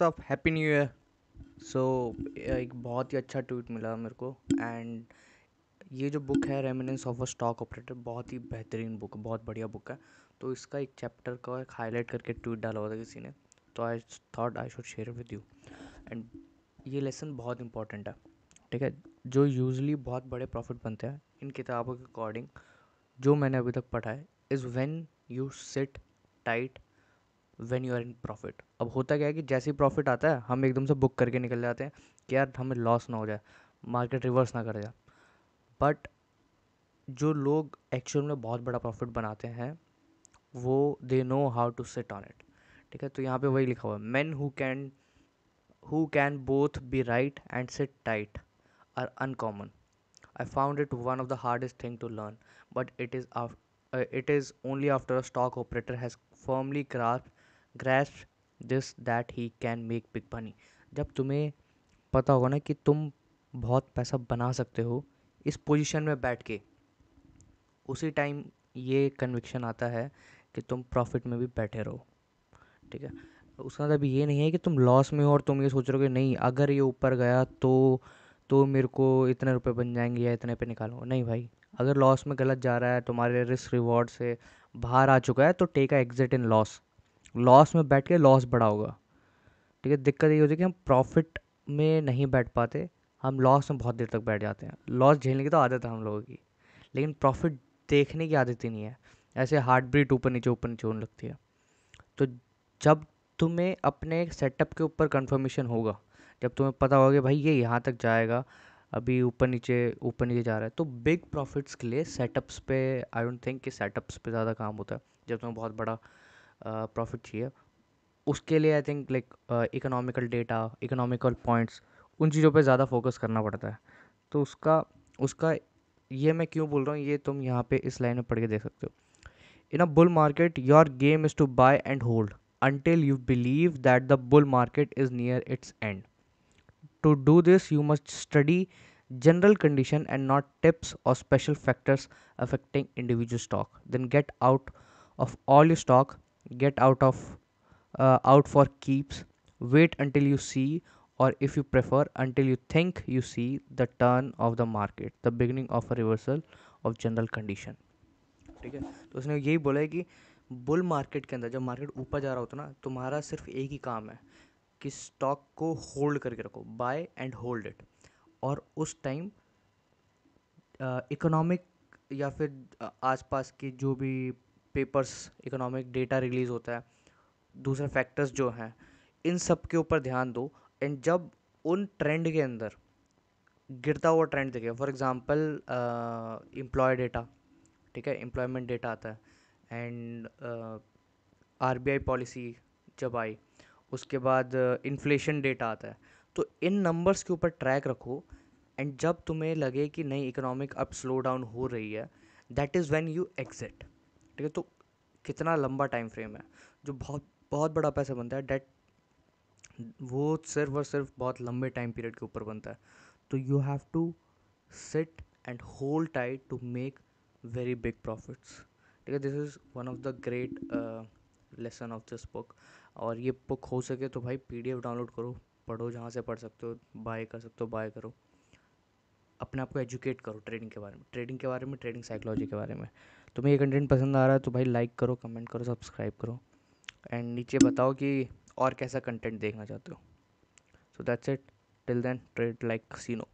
what's ऑफ happy new year so एक बहुत ही अच्छा ट्वीट मिला मेरे को एंड ये जो बुक है reminiscences of a stock operator बहुत ही बेहतरीन बुक है बहुत बढ़िया बुक है तो इसका एक चैप्टर का एक हाईलाइट करके ट्वीट डाला हुआ था किसी ने तो I thought I should share with you and ये लेसन बहुत इंपॉर्टेंट है ठीक है जो यूजली बहुत बड़े प्रॉफिट बनते हैं इन किताबों के अकॉर्डिंग जो मैंने अभी तक पढ़ा है is when you sit tight when you are in profit अब होता क्या है कि जैसे ही प्रॉफिट आता है हम एकदम से बुक करके निकल जाते हैं कि यार हमें लॉस ना हो जाए मार्केट रिवर्स ना कर जाए बट जो लोग एक्चुअल में बहुत बड़ा प्रॉफिट बनाते हैं वो they know how to sit on it ठीक है तो यहाँ पे वही लिखा हुआ है man who can who can both be right and sit tight are uncommon I found it one of the hardest thing to learn but it is it is only after a stock operator has firmly craft grasp this that he can make big money जब तुम्हें पता होगा ना कि तुम बहुत पैसा बना सकते हो इस पोजीशन में बैठ के उसी टाइम ये कन्विक्शन आता है कि तुम प्रॉफिट में भी बैठे रहो ठीक है उसका मतलब ये नहीं है कि तुम लॉस में हो और तुम ये सोच रहे हो कि नहीं अगर ये ऊपर गया तो तो मेरे को इतने रुपए बन जाएंगे या इतने पे निकालो नहीं भाई अगर लॉस में गलत जा रहा है तुम्हारे रिस्क रिवॉर्ड से बाहर आ चुका है तो take a exit in loss loss में बैठ के लॉस बड़ा होगा ठीक है दिक्कत ये होती है कि हम प्रॉफिट में नहीं बैठ पाते हम लॉस में बहुत देर तक बैठ जाते हैं लॉस झेलने की तो आदत है हम लोगों की लेकिन प्रॉफिट देखने की आदत ही नहीं है ऐसे हार्ट ब्रीट ऊपर नीचे ऊपर नीचे होने लगती है तो जब तुम्हें अपने सेटअप के ऊपर कंफर्मेशन होगा जब तुम्हें पता होगा कि भाई ये यहाँ तक जाएगा अभी ऊपर नीचे ऊपर नीचे जा रहा है तो बिग प्रॉफिट्स के लिए सेटअप्स पे आई डोंट थिंक कि सेटअप्स पे ज़्यादा काम होता है जब तुम्हें बहुत बड़ा प्रॉफिट चाहिए उसके लिए I think like economical data economical points उन चीज़ों पे ज़्यादा फोकस करना पड़ता है तो उसका उसका ये मैं क्यों बोल रहा हूँ ये तुम यहाँ पे इस लाइन में पढ़ के देख सकते हो in a bull market your game is to buy and hold until you believe that the bull market is near its end to do this you must study general condition and not tips or special factors affecting individual stock then get out of all you stock get out of uh, out for keeps wait until you see or if you prefer until you think you see the turn of the market the beginning of a reversal of general condition ठीक है तो उसने यही बोला है कि bull market के अंदर जब मार्केट ऊपर जा रहा होता ना तुम्हारा सिर्फ एक ही काम है कि स्टॉक को होल्ड करके रखो बाय एंड होल्ड इट और उस टाइम इकोनॉमिक या फिर आसपास की जो भी पेपर्स इकोनॉमिक डेटा रिलीज़ होता है दूसरे फैक्टर्स जो हैं इन सब के ऊपर ध्यान दो एंड जब उन ट्रेंड के अंदर गिरता हुआ ट्रेंड देखे फॉर एग्ज़ाम्पल एम्प्लॉय डेटा ठीक है एम्प्लॉयमेंट डेटा आता है and R B I policy जब आई उसके बाद इन्फ्लेशन डेटा आता है तो इन नंबर्स के ऊपर ट्रैक रखो एंड जब तुम्हें लगे कि नहीं इकोनॉमिक अब स्लो डाउन हो रही है that is when you exit ठीक है तो कितना लंबा टाइम फ्रेम है जो बहुत बहुत बड़ा पैसा बनता है डेट वो सिर्फ और सिर्फ बहुत लंबे टाइम पीरियड के ऊपर बनता है तो you have to sit and hold tight to make very big profits ठीक है this is one of the great lesson of this book और ये बुक हो सके तो भाई एफ डाउनलोड करो पढ़ो जहाँ से पढ़ सकते हो बाय कर सकते हो बाय करो अपने आप को एजुकेट करो ट्रेडिंग के बारे में ट्रेडिंग के बारे में ट्रेडिंग साइकोलॉजी के बारे में तुम्हें ये कंटेंट पसंद आ रहा है तो भाई लाइक करो कमेंट करो सब्सक्राइब करो एंड नीचे बताओ कि और कैसा कंटेंट देखना चाहते हो so that's it till then trade like Sino